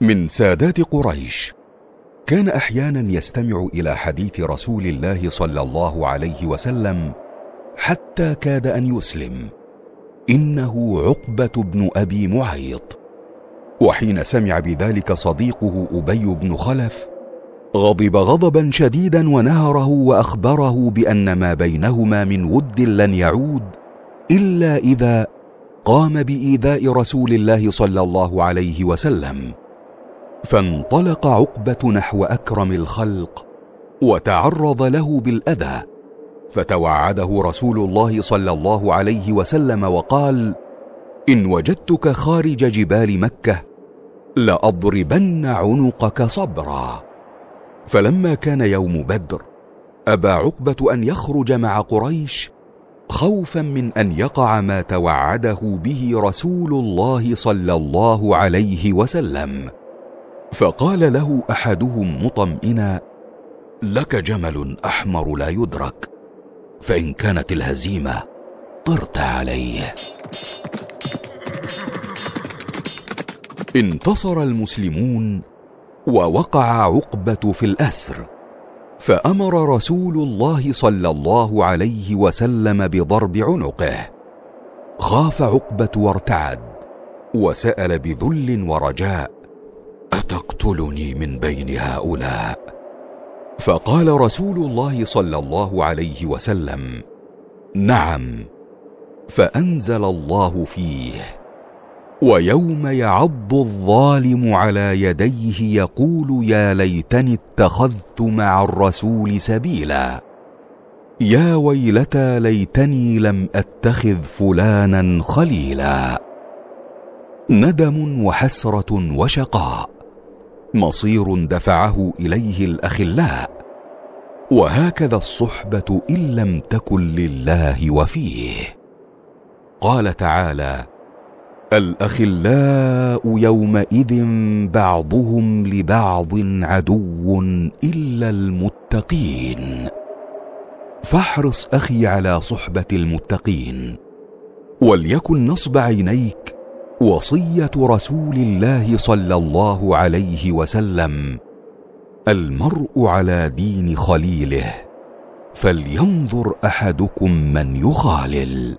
من سادات قريش كان احيانا يستمع الى حديث رسول الله صلى الله عليه وسلم حتى كاد ان يسلم انه عقبه بن ابي معيط وحين سمع بذلك صديقه ابي بن خلف غضب غضبا شديدا ونهره واخبره بان ما بينهما من ود لن يعود الا اذا قام بايذاء رسول الله صلى الله عليه وسلم فانطلق عقبه نحو اكرم الخلق وتعرض له بالاذى فتوعده رسول الله صلى الله عليه وسلم وقال ان وجدتك خارج جبال مكه لاضربن عنقك صبرا فلما كان يوم بدر ابى عقبه ان يخرج مع قريش خوفا من ان يقع ما توعده به رسول الله صلى الله عليه وسلم فقال له احدهم مطمئنا لك جمل احمر لا يدرك فان كانت الهزيمه طرت عليه انتصر المسلمون ووقع عقبه في الاسر فامر رسول الله صلى الله عليه وسلم بضرب عنقه خاف عقبه وارتعد وسال بذل ورجاء تقتلني من بين هؤلاء فقال رسول الله صلى الله عليه وسلم نعم فانزل الله فيه ويوم يعض الظالم على يديه يقول يا ليتني اتخذت مع الرسول سبيلا يا ويلتى ليتني لم اتخذ فلانا خليلا ندم وحسره وشقاء مصير دفعه اليه الاخلاء وهكذا الصحبه ان لم تكن لله وفيه قال تعالى الاخلاء يومئذ بعضهم لبعض عدو الا المتقين فاحرص اخي على صحبه المتقين وليكن نصب عينيك وصيه رسول الله صلى الله عليه وسلم المرء على دين خليله فلينظر احدكم من يخالل